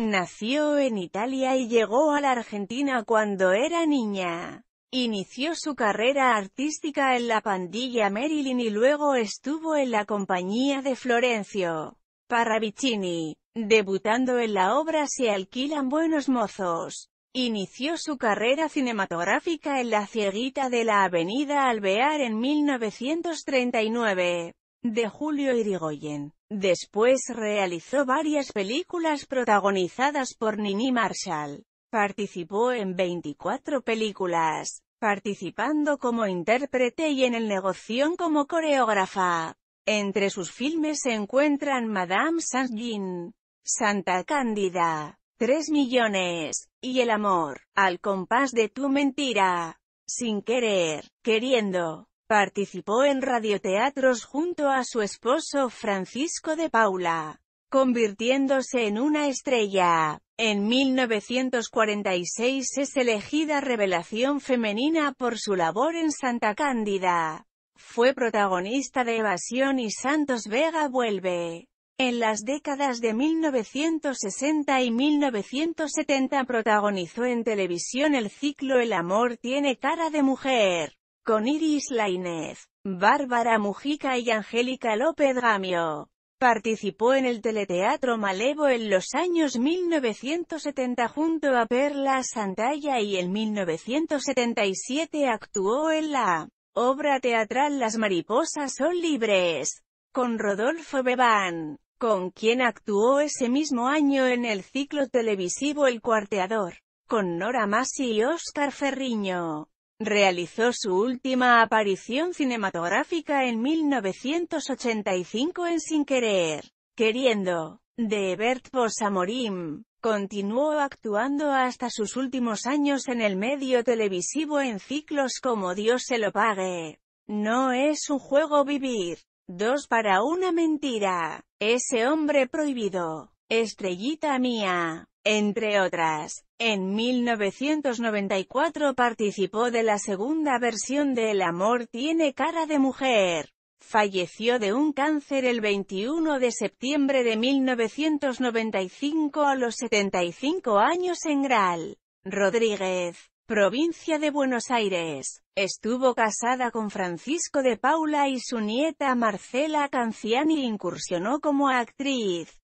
Nació en Italia y llegó a la Argentina cuando era niña. Inició su carrera artística en la pandilla Marilyn y luego estuvo en la compañía de Florencio Parravicini, debutando en la obra Se alquilan buenos mozos. Inició su carrera cinematográfica en La Cieguita de la Avenida Alvear en 1939 de Julio Irigoyen. Después realizó varias películas protagonizadas por Nini Marshall. Participó en 24 películas, participando como intérprete y en el negocio como coreógrafa. Entre sus filmes se encuentran Madame Saint-Jean, Santa Cándida, Tres millones, y El amor, al compás de tu mentira, sin querer, queriendo, Participó en radioteatros junto a su esposo Francisco de Paula, convirtiéndose en una estrella. En 1946 es elegida revelación femenina por su labor en Santa Cándida. Fue protagonista de Evasión y Santos Vega vuelve. En las décadas de 1960 y 1970 protagonizó en televisión el ciclo El amor tiene cara de mujer con Iris Lainez, Bárbara Mujica y Angélica López Gamio. Participó en el teleteatro Malevo en los años 1970 junto a Perla Santalla y en 1977 actuó en la obra teatral Las mariposas son libres, con Rodolfo Bebán, con quien actuó ese mismo año en el ciclo televisivo El Cuarteador, con Nora Masi y Oscar Ferriño. Realizó su última aparición cinematográfica en 1985 en Sin Querer, Queriendo, de Ebert Samorim Continuó actuando hasta sus últimos años en el medio televisivo en ciclos como Dios se lo pague. No es un juego vivir. Dos para una mentira. Ese hombre prohibido. Estrellita mía. Entre otras, en 1994 participó de la segunda versión de El amor tiene cara de mujer. Falleció de un cáncer el 21 de septiembre de 1995 a los 75 años en Gral. Rodríguez, provincia de Buenos Aires. Estuvo casada con Francisco de Paula y su nieta Marcela Canciani incursionó como actriz.